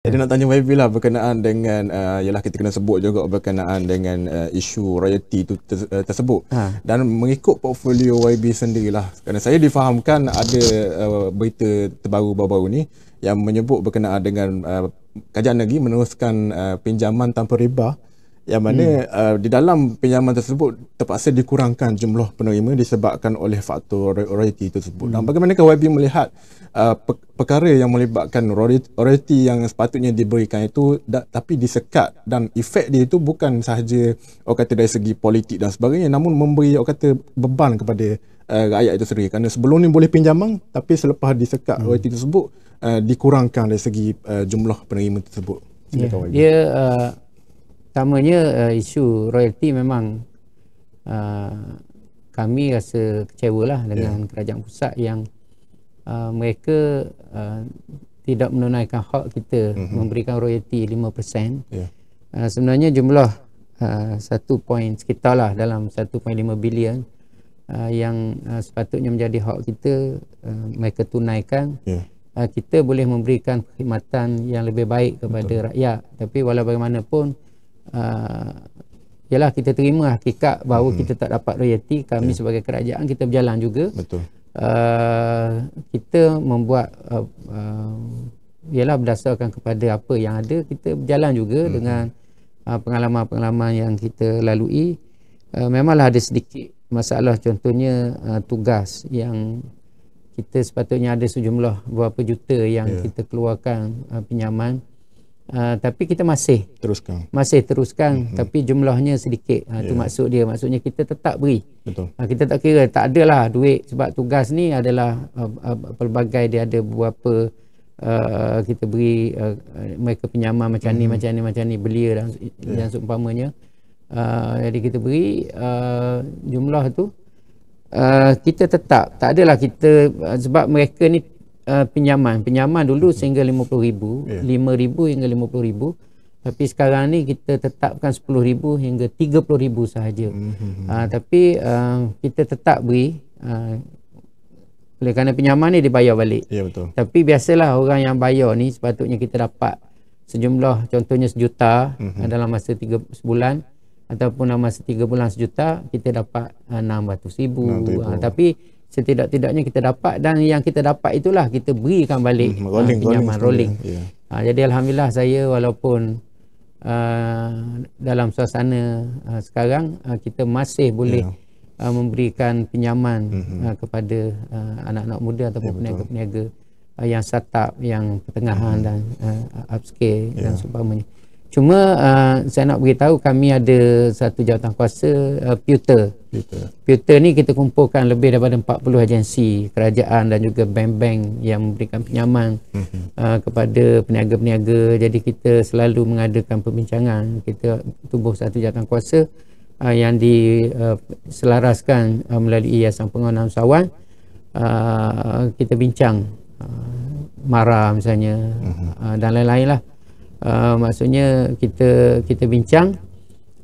Jadi nak tanya Wavy lah berkenaan dengan uh, ialah kita kena sebut juga berkenaan dengan uh, isu royalty itu ter, uh, tersebut ha. dan mengikut portfolio YB sendirilah kerana saya difahamkan ada uh, berita terbaru baru-baru ni yang menyebut berkenaan dengan uh, kerajaan negeri meneruskan uh, pinjaman tanpa riba yang mana hmm. uh, di dalam pinjaman tersebut terpaksa dikurangkan jumlah penerima disebabkan oleh faktor royalty tersebut. Hmm. Dan bagaimanakah YB melihat uh, pe- perkara yang melibatkan royalty yang sepatutnya diberikan itu da- tapi disekat dan efek dia itu bukan sahaja orang kata dari segi politik dan sebagainya namun memberi orang kata beban kepada uh, rakyat itu sendiri. Kerana sebelum ini boleh pinjaman tapi selepas disekat hmm. royalty tersebut uh, dikurangkan dari segi uh, jumlah penerima tersebut. Ya, yeah. dia... Uh, pertamanya uh, isu royalty memang uh, kami rasa lah dengan yeah. kerajaan pusat yang uh, mereka uh, tidak menunaikan hak kita mm-hmm. memberikan royalty 5%. Ya. Yeah. Uh, sebenarnya jumlah uh, satu point poin lah dalam 1.5 bilion uh, yang uh, sepatutnya menjadi hak kita uh, mereka tunaikan yeah. uh, kita boleh memberikan perkhidmatan yang lebih baik kepada Betul. rakyat tapi walau bagaimanapun uh, ah, ialah kita terima hakikat bahawa hmm. kita tak dapat royalti kami yeah. sebagai kerajaan kita berjalan juga betul uh, kita membuat uh, ah, uh, ialah berdasarkan kepada apa yang ada kita berjalan juga hmm. dengan uh, pengalaman-pengalaman yang kita lalui uh, memanglah ada sedikit masalah contohnya uh, tugas yang kita sepatutnya ada sejumlah berapa juta yang yeah. kita keluarkan uh, pinjaman Uh, tapi kita masih teruskan. Masih teruskan mm-hmm. tapi jumlahnya sedikit. Ha uh, yeah. maksud dia maksudnya kita tetap beri. Betul. Uh, kita tak kira tak adalah duit sebab tugas ni adalah uh, uh, pelbagai dia ada beberapa uh, kita beri uh, mereka penyama macam mm-hmm. ni hmm. macam ni macam ni belia dan yeah. dan seumpamanya. Uh, jadi kita beri uh, jumlah tu uh, kita tetap tak adalah kita uh, sebab mereka ni Ah, pinjaman. Pinjaman dulu hmm. sehingga RM50,000, yeah. RM5,000 hingga RM50,000. Tapi sekarang ni kita tetapkan RM10,000 hingga RM30,000 sahaja. hmm Uh, tapi uh, kita tetap beri uh, oleh kerana pinjaman ni dibayar balik. Ya, yeah, betul. Tapi biasalah orang yang bayar ni sepatutnya kita dapat sejumlah contohnya sejuta mm-hmm. dalam masa tiga sebulan ataupun dalam masa tiga bulan sejuta kita dapat enam ratus ribu. Tapi setidak-tidaknya kita dapat dan yang kita dapat itulah kita berikan balik hmm, rolling, uh, ah, pinjaman rolling. rolling. rolling. Ya. Ah, jadi alhamdulillah saya walaupun uh, dalam suasana uh, sekarang uh, kita masih boleh yeah. Ya. uh, memberikan pinjaman mm-hmm. uh, kepada uh, anak-anak muda ataupun yeah, ya, peniaga-peniaga uh, yang startup, yang pertengahan mm-hmm. dan uh, upscale yeah. dan sebagainya. Cuma uh, saya nak beritahu kami ada satu jawatankuasa uh, Pewter. Pewter. ni kita kumpulkan lebih daripada 40 agensi kerajaan dan juga bank-bank yang memberikan pinjaman mhm. uh, kepada peniaga-peniaga. Jadi kita selalu mengadakan perbincangan. Kita tubuh satu jawatankuasa uh, yang diselaraskan uh, uh, melalui Yayasan Pengawalan Usahawan. Uh, kita bincang uh, mara misalnya mhm. uh, dan lain-lain lah uh, maksudnya kita kita bincang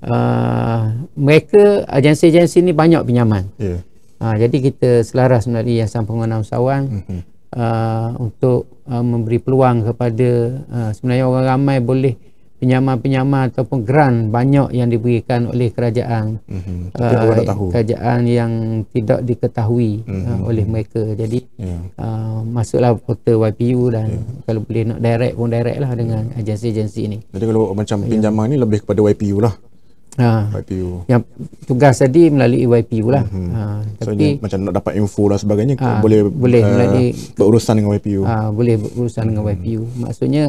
uh, mereka agensi-agensi ni banyak pinjaman yeah. Ya. uh, jadi kita selaras melalui Yayasan Pengguna Usahawan mm-hmm. uh, untuk uh, memberi peluang kepada uh, sebenarnya orang ramai boleh penyama-penyama ataupun grant banyak yang diberikan oleh kerajaan mm-hmm. uh, tahu. kerajaan yang tidak diketahui mm-hmm. uh, oleh mereka jadi yeah. Ya. uh, masuklah portal YPU dan yeah. kalau boleh nak direct pun direct lah dengan agensi-agensi ini jadi kalau macam ya. pinjaman yeah. ni lebih kepada YPU lah Ha, YPU. Yang tugas tadi melalui YPU lah. Mm-hmm. Ha, tapi so, macam nak dapat info dan lah sebagainya ha, boleh boleh uh, melalui berurusan dengan YPU. Ha, boleh berurusan mm-hmm. dengan YPU. Maksudnya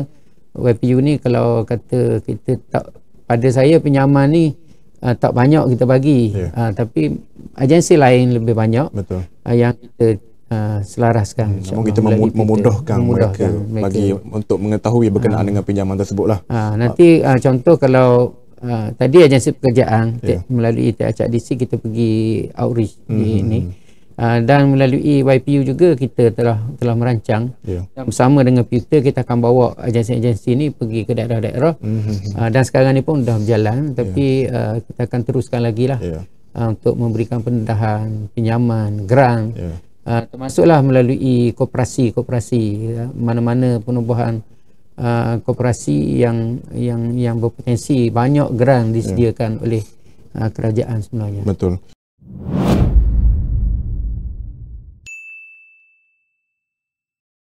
YPU ni kalau kata kita tak pada saya pinjaman ni uh, tak banyak kita bagi yeah. Ya. uh, tapi agensi lain lebih banyak uh, yang kita uh, selaraskan hmm, namun kita, memud- kita memudahkan, mereka, mereka bagi untuk mengetahui berkenaan uh, dengan pinjaman tersebutlah uh, nanti uh, uh, contoh kalau uh, tadi agensi pekerjaan yeah. melalui TAC DC kita pergi outreach mm-hmm. di hmm, hmm, hmm. Ah, dan melalui YPU juga kita telah telah merancang yeah. dan bersama dengan Peter kita akan bawa agensi-agensi ini pergi ke daerah-daerah mm-hmm. uh, dan sekarang ini pun dah berjalan ya. tapi yeah. uh, kita akan teruskan lagi lah yeah. Ya. uh, untuk memberikan pendedahan, pinjaman, geran yeah. Ya. uh, termasuklah melalui koperasi-koperasi uh, mana-mana penubuhan uh, koperasi yang yang yang berpotensi banyak geran disediakan yeah. oleh uh, kerajaan sebenarnya betul